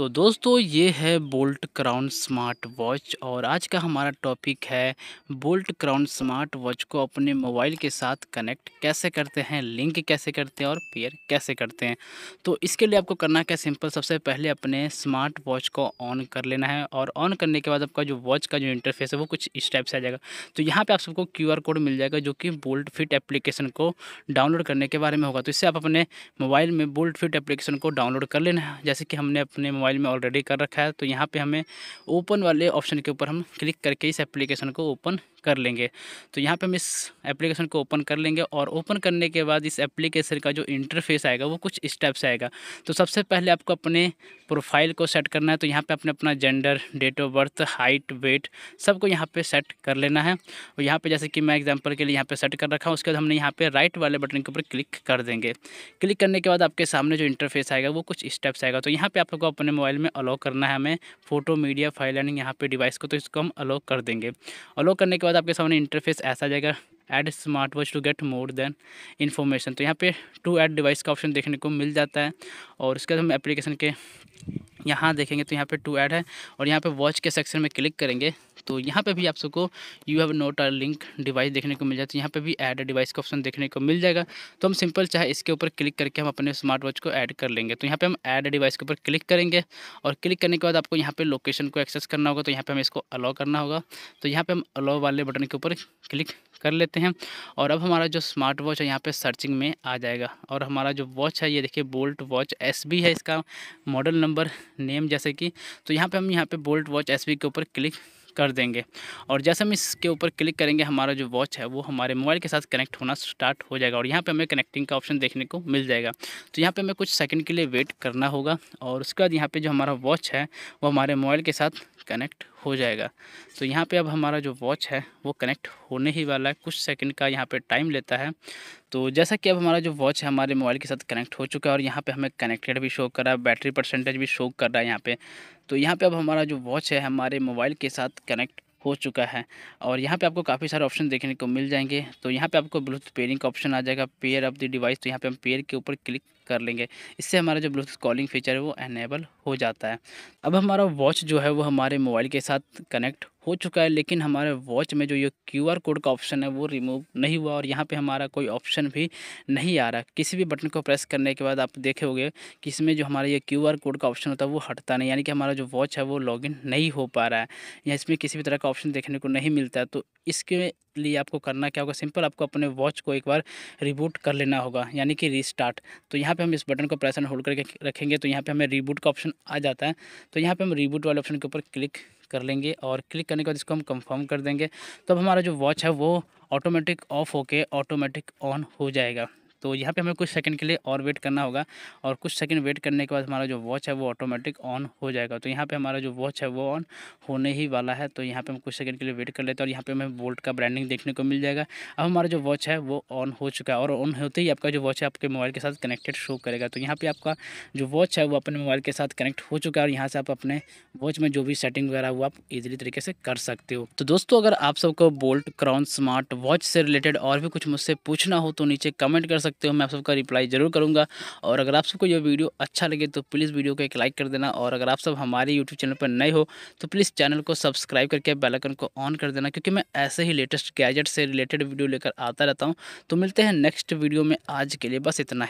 तो दोस्तों ये है बोल्ट क्राउन स्मार्ट वॉच और आज का हमारा टॉपिक है बोल्ट क्राउन स्मार्ट वॉच को अपने मोबाइल के साथ कनेक्ट कैसे करते हैं लिंक कैसे करते हैं और पेयर कैसे करते हैं तो इसके लिए आपको करना क्या सिंपल सबसे पहले अपने स्मार्ट वॉच को ऑन कर लेना है और ऑन करने के बाद आपका जो वॉच का जो इंटरफेस है वो कुछ इस टाइप से आ जाएगा तो यहाँ पर आप सबको क्यू कोड मिल जाएगा जो कि बोल्ट फिट एप्लीकेशन को डाउनलोड करने के बारे में होगा तो इससे आप अपने मोबाइल में बोल्ट फिट एप्लीकेशन को डाउनलोड कर लेना है जैसे कि हमने अपने मोबाइल मोबाइल में ऑलरेडी कर रखा है तो यहाँ पे हमें ओपन वाले ऑप्शन के ऊपर हम क्लिक करके इस एप्लीकेशन को ओपन कर लेंगे तो यहाँ पे हम इस एप्लीकेशन को ओपन कर लेंगे और ओपन करने के बाद इस एप्लीकेशन का जो इंटरफेस आएगा वो कुछ स्टेप आएगा तो सबसे पहले आपको अपने प्रोफाइल को सेट करना है तो यहाँ पे अपने अपना gender date of birth height weight सबको यहाँ पे सेट कर लेना है और यहाँ पे जैसे कि मैं एग्जांपल के लिए यहाँ पे सेट कर रखा हूँ उसके बाद हमने यहाँ पे राइट वाले बटन के ऊपर क्लिक कर देंगे क्लिक करने के बाद आपके सामने जो इंटरफेस आएगा वो कुछ स्टेप्स आएगा तो यहाँ पर आपको अपने अपने मोबाइल में अलाउ करना है हमें फोटो मीडिया फाइल एंड यहाँ पे डिवाइस को तो इसको हम अलाउ कर देंगे अलाउ करने के बाद आपके सामने इंटरफेस ऐसा जाएगा add smart watch to get more then information तो यहाँ पे टू एड डिवाइस का ऑप्शन देखने को मिल जाता है और इसके बाद हम एप्लीकेशन के यहाँ देखेंगे तो यहाँ पे टू ऐड है और यहाँ पे वॉच के सेक्शन में क्लिक करेंगे तो यहाँ पे भी आप सबको you have not are link device देखने को मिल जाए तो यहाँ पे भी ऐड डिवाइस का ऑप्शन देखने को मिल जाएगा तो हम सिंपल चाहे इसके ऊपर क्लिक करके हम अपने स्मार्ट वॉच को ऐड कर लेंगे तो यहाँ पे हम ऐड डिवाइस के ऊपर क्लिक करेंगे और क्लिक करने के बाद आपको यहाँ पे लोकेशन को एक्सेस करना होगा तो यहाँ पे हमें इसको अलाउ करना होगा तो यहाँ पे हम अलाउ वाले बटन के ऊपर क्लिक कर लेते हैं और अब हमारा जो स्मार्ट वॉच है यहाँ पे सर्चिंग में आ जाएगा और हमारा जो वॉच है ये देखिए बोल्ट वॉच एस है इसका मॉडल नंबर नेम जैसे कि तो यहाँ पर हम यहाँ पर बोल्ट वॉच एस के ऊपर क्लिक कर देंगे और जैसे हम इसके ऊपर क्लिक करेंगे हमारा जो वॉच है वो हमारे मोबाइल के साथ कनेक्ट होना स्टार्ट हो जाएगा और यहाँ पे हमें कनेक्टिंग का ऑप्शन देखने को मिल जाएगा तो यहाँ पे हमें कुछ सेकंड के लिए वेट करना होगा और उसके बाद यहाँ पे जो हमारा वॉच है वो हमारे मोबाइल के साथ कनेक्ट हो जाएगा तो यहाँ पे अब हमारा जो वॉच है वो कनेक्ट होने ही वाला है कुछ सेकंड का यहाँ पे टाइम लेता है तो जैसा कि अब हमारा जो वॉच है हमारे मोबाइल के साथ कनेक्ट हो चुका है और यहाँ पे हमें कनेक्टेड भी शो कर रहा है बैटरी परसेंटेज भी शो कर रहा है यहाँ पे तो यहाँ पे अब हमारा जो वॉच है हमारे मोबाइल के साथ कनेक्ट हो चुका है और यहाँ पे आपको काफ़ी सारे ऑप्शन देखने को मिल जाएंगे तो यहाँ पे आपको ब्लूटूथ पेयरिंग का ऑप्शन आ जाएगा पेयर ऑफ द डिवाइस तो यहाँ पे हम पेयर के ऊपर क्लिक कर लेंगे इससे हमारा जो ब्लूटूथ कॉलिंग फीचर है वो एनेबल हो जाता है अब हमारा वॉच जो है वो हमारे मोबाइल के साथ कनेक्ट हो चुका है लेकिन हमारे वॉच में जो ये क्यू आर कोड का ऑप्शन है वो रिमूव नहीं हुआ और यहाँ पे हमारा कोई ऑप्शन भी नहीं आ रहा किसी भी बटन को प्रेस करने के बाद आप देखे होंगे कि इसमें जो हमारा ये क्यू आर कोड का ऑप्शन होता है वो हटता नहीं यानी कि हमारा जो वॉच है वो लॉगिन नहीं हो पा रहा है या इसमें किसी भी तरह का ऑप्शन देखने को नहीं मिलता है तो इसके लिए आपको करना क्या होगा सिंपल आपको अपने वॉच को एक बार रिबूट कर लेना होगा यानी कि रिस्टार्ट तो यहाँ पे हम इस बटन को प्रेस एंड होल्ड करके रखेंगे तो यहाँ पे हमें रीबूट का ऑप्शन आ जाता है तो यहाँ पे हम रीबूट वाले ऑप्शन के ऊपर क्लिक कर लेंगे और क्लिक करने के बाद इसको हम कंफर्म कर देंगे तब तो हमारा जो वॉच है वो ऑटोमेटिक ऑफ होके ऑटोमेटिक ऑन हो जाएगा तो यहाँ पे हमें कुछ सेकंड के लिए और वेट करना होगा और कुछ सेकंड वेट करने के बाद हमारा जो वॉच है वो ऑटोमेटिक ऑन हो जाएगा तो यहाँ पे हमारा जो वॉच है वो ऑन होने ही वाला है तो यहाँ पे हम कुछ सेकंड के लिए वेट कर लेते हैं और यहाँ पे हमें बोल्ट का ब्रांडिंग देखने को मिल जाएगा अब हमारा जो वॉच है वो ऑन हो चुका है और ऑन होते ही आपका जो वॉच है आपके मोबाइल के साथ कनेक्टेड शो करेगा तो यहाँ पर आपका जो वॉच है वो अपने मोबाइल के साथ कनेक्ट हो चुका है और यहाँ से आप अपने वॉच में जो भी सेटिंग वगैरह वो आप ईजिली तरीके से कर सकते हो तो दोस्तों अगर आप सबको बोल्ट क्राउन स्मार्ट वॉच से रिलेटेड और भी कुछ मुझसे पूछना हो तो नीचे कमेंट कर सकते सकते हो मैं आप सबका रिप्लाई ज़रूर करूँगा और अगर आप सबको यह वीडियो अच्छा लगे तो प्लीज़ वीडियो को एक लाइक कर देना और अगर आप सब हमारे यूट्यूब चैनल पर नए हो तो प्लीज़ चैनल को सब्सक्राइब करके बेलकन को ऑन कर देना क्योंकि मैं ऐसे ही लेटेस्ट गैजेट से रिलेटेड वीडियो लेकर आता रहता हूँ तो मिलते हैं नेक्स्ट वीडियो में आज के लिए बस इतना ही